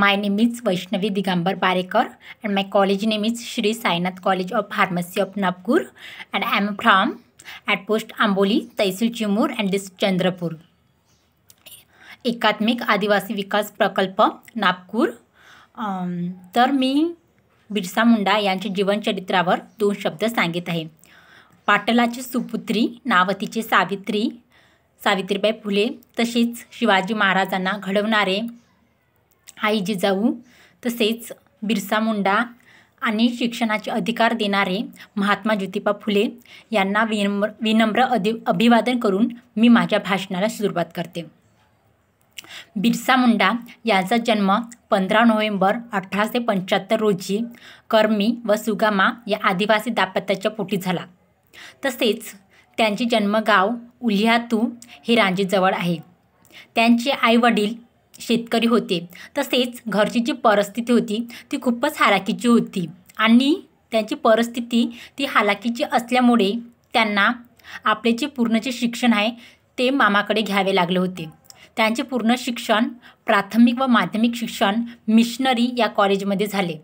my name is Vaishnavi Digambar Barekar and my college name is Shri Sainath college of pharmacy of Nagpur and I am from at post Amboli tehsil Chimur and dist Chandrapur एकात्मिक आदिवासी विकास प्रकल्प नागपूर तर मी बिरसा मुंडा यांच्या जीवनचरित्रावर दोन शब्द सांगित आहे पाटलाची सुपुत्री नावतीचे सावित्री सावित्रीबाई फुले तसेच शिवाजी महाराजांना घडवणारे आई जिजाऊ तसेच बिरसा मुंडा आणि शिक्षणाचे अधिकार देणारे महात्मा ज्योतिबा फुले यांना विनम्र विनम्र अधि अभिवादन करून मी माझ्या भाषणाला सुरुवात करते बिरसा मुंडा यांचा जन्म पंधरा नोव्हेंबर अठराशे पंच्याहत्तर रोजी कर्मी व सुगामा या आदिवासी दाम्पत्याच्या पोटी झाला तसेच त्यांचे जन्मगाव उल्हातू हे रांजेजवळ आहे त्यांचे आईवडील शेतकरी होते तसेच घरची जी परिस्थिती होती ती खूपच हालाकीची होती आणि त्यांची परिस्थिती ती हालाकीची असल्यामुळे त्यांना आपले जे पूर्ण जे शिक्षण आहे ते मामाकडे घ्यावे लागले होते त्यांचे पूर्ण शिक्षण प्राथमिक व माध्यमिक शिक्षण मिशनरी या कॉलेजमध्ये झाले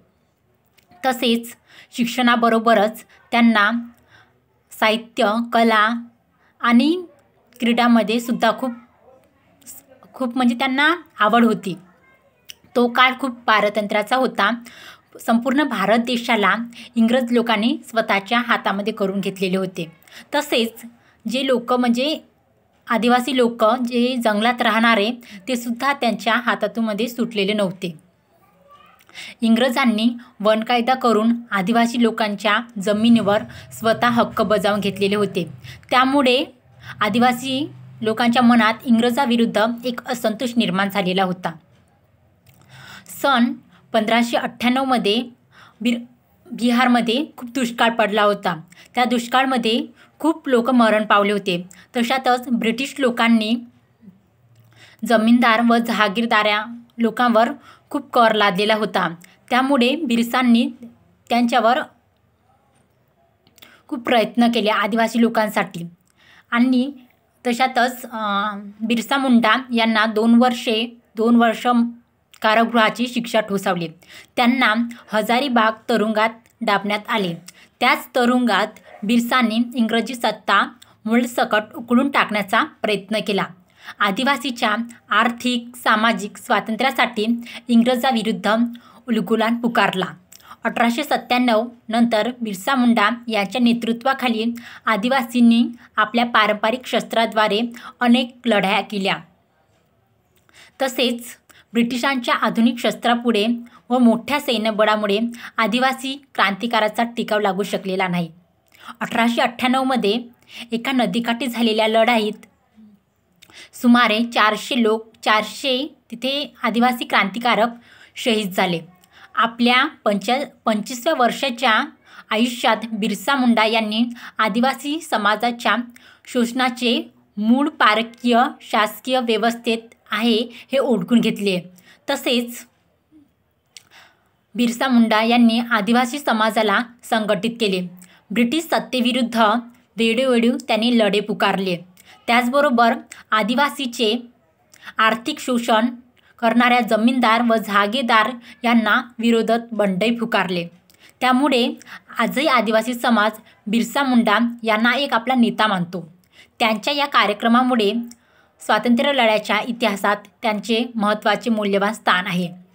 तसेच शिक्षणाबरोबरच त्यांना साहित्य कला आणि क्रीडामध्ये सुद्धा खूप खूप म्हणजे त्यांना आवड होती तो काळ खूप पारतंत्र्याचा होता संपूर्ण भारत देशाला इंग्रज लोकांनी स्वतःच्या हातामध्ये करून घेतलेले होते तसेच जे लोक म्हणजे आदिवासी लोक जे जंगलात राहणारे ते सुद्धा त्यांच्या हातातूनमध्ये सुटलेले नव्हते इंग्रजांनी वन कायदा करून आदिवासी लोकांच्या जमिनीवर स्वतः हक्क बजावून घेतलेले होते त्यामुळे आदिवासी लोकांच्या मनात इंग्रजाविरुद्ध एक असंतोष निर्माण झालेला होता सन पंधराशे अठ्ठ्याण्णवमध्ये बिर बिहारमध्ये खूप दुष्काळ पडला होता त्या दुष्काळमध्ये खूप लोक मरण पावले होते तशातच ब्रिटिश लोकांनी जमीनदार व जहागीरदाऱ्या लोकांवर खूप कर लादलेला होता त्यामुळे बिरसांनी त्यांच्यावर खूप प्रयत्न केले आदिवासी लोकांसाठी आणि तशातच बिरसा मुंडा यांना दोन वर्षे दोन वर्ष कारागृहाची शिक्षा ठोसावली त्यांना हजारीबाग तरुंगात डाबण्यात आले त्याच तरुंगात बिरसांनी इंग्रजी सत्ता मूळसकट उकळून टाकण्याचा प्रयत्न केला आदिवासीच्या आर्थिक सामाजिक स्वातंत्र्यासाठी इंग्रजाविरुद्ध उलगुलान पुकारला अठराशे सत्त्याण्णव नंतर बिरसा मुंडा यांच्या नेतृत्वाखाली आदिवासींनी आपल्या पारंपरिक शस्त्राद्वारे अनेक लढाया केल्या तसेच ब्रिटिशांच्या आधुनिक शस्त्रापुढे व मोठ्या सैन्यबळामुळे आदिवासी क्रांतिकाराचा टिकाव लागू शकलेला नाही अठराशे अठ्ठ्याण्णवमध्ये एका नदीकाठी झालेल्या लढाईत सुमारे चारशे लोक चारशे तिथे आदिवासी क्रांतिकारक शहीद झाले आपल्या पंच पंचवीसव्या वर्षाच्या आयुष्यात बिरसा मुंडा यांनी आदिवासी समाजाच्या शोषणाचे मूळ पारकीय शासकीय व्यवस्थेत आहे हे ओळखून घेतले तसेच बिरसा मुंडा यांनी आदिवासी समाजाला संघटित केले ब्रिटिश सत्तेविरुद्ध वेळोवेळी त्यांनी लढे पुकारले त्याचबरोबर आदिवासीचे आर्थिक शोषण करणाऱ्या जमीनदार व जागेदार यांना विरोधात बंडई फुकारले त्यामुळे आजही आदिवासी समाज बिरसा मुंडा यांना एक आपला नेता मानतो त्यांच्या या कार्यक्रमामुळे स्वातंत्र्य लढ्याच्या इतिहासात त्यांचे महत्त्वाचे मूल्यवान स्थान आहे